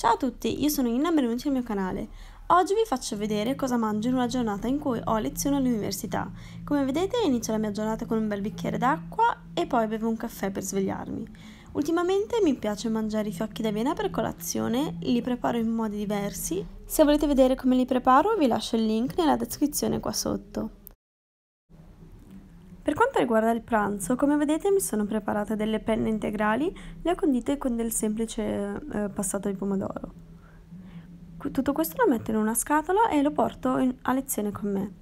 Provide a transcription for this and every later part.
Ciao a tutti, io sono Inna, e benvenuti al mio canale. Oggi vi faccio vedere cosa mangio in una giornata in cui ho lezione all'università. Come vedete inizio la mia giornata con un bel bicchiere d'acqua e poi bevo un caffè per svegliarmi. Ultimamente mi piace mangiare i fiocchi d'avena per colazione, li preparo in modi diversi. Se volete vedere come li preparo vi lascio il link nella descrizione qua sotto. Per quanto riguarda il pranzo, come vedete mi sono preparate delle penne integrali, le ho condite con del semplice eh, passato di pomodoro. Tutto questo lo metto in una scatola e lo porto in, a lezione con me.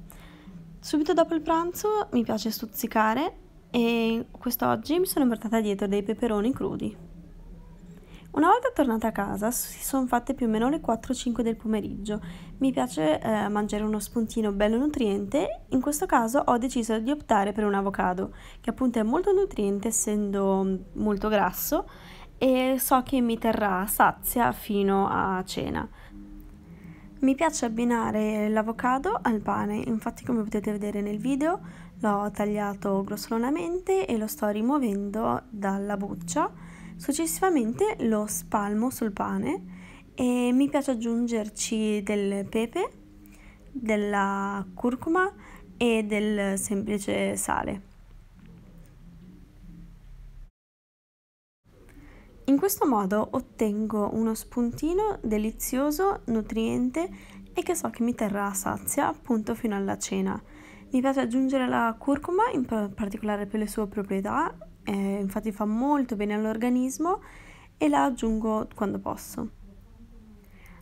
Subito dopo il pranzo mi piace stuzzicare e quest'oggi mi sono portata dietro dei peperoni crudi. Una volta tornata a casa si sono fatte più o meno le 4-5 del pomeriggio. Mi piace eh, mangiare uno spuntino bello nutriente, in questo caso ho deciso di optare per un avocado, che appunto è molto nutriente essendo molto grasso e so che mi terrà sazia fino a cena. Mi piace abbinare l'avocado al pane, infatti come potete vedere nel video l'ho tagliato grossolanamente e lo sto rimuovendo dalla buccia Successivamente lo spalmo sul pane e mi piace aggiungerci del pepe, della curcuma e del semplice sale. In questo modo ottengo uno spuntino delizioso, nutriente e che so che mi terrà sazia appunto fino alla cena. Mi piace aggiungere la curcuma, in particolare per le sue proprietà eh, infatti fa molto bene all'organismo e la aggiungo quando posso.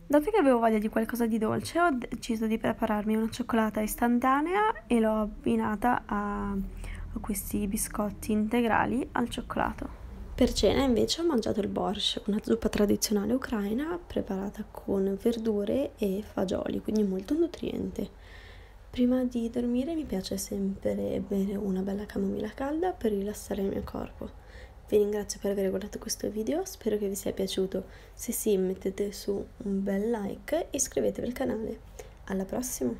Dato che avevo voglia di qualcosa di dolce ho deciso di prepararmi una cioccolata istantanea e l'ho abbinata a, a questi biscotti integrali al cioccolato. Per cena invece ho mangiato il borsch, una zuppa tradizionale ucraina preparata con verdure e fagioli, quindi molto nutriente. Prima di dormire mi piace sempre bere una bella camomilla calda per rilassare il mio corpo. Vi ringrazio per aver guardato questo video, spero che vi sia piaciuto. Se sì mettete su un bel like e iscrivetevi al canale. Alla prossima!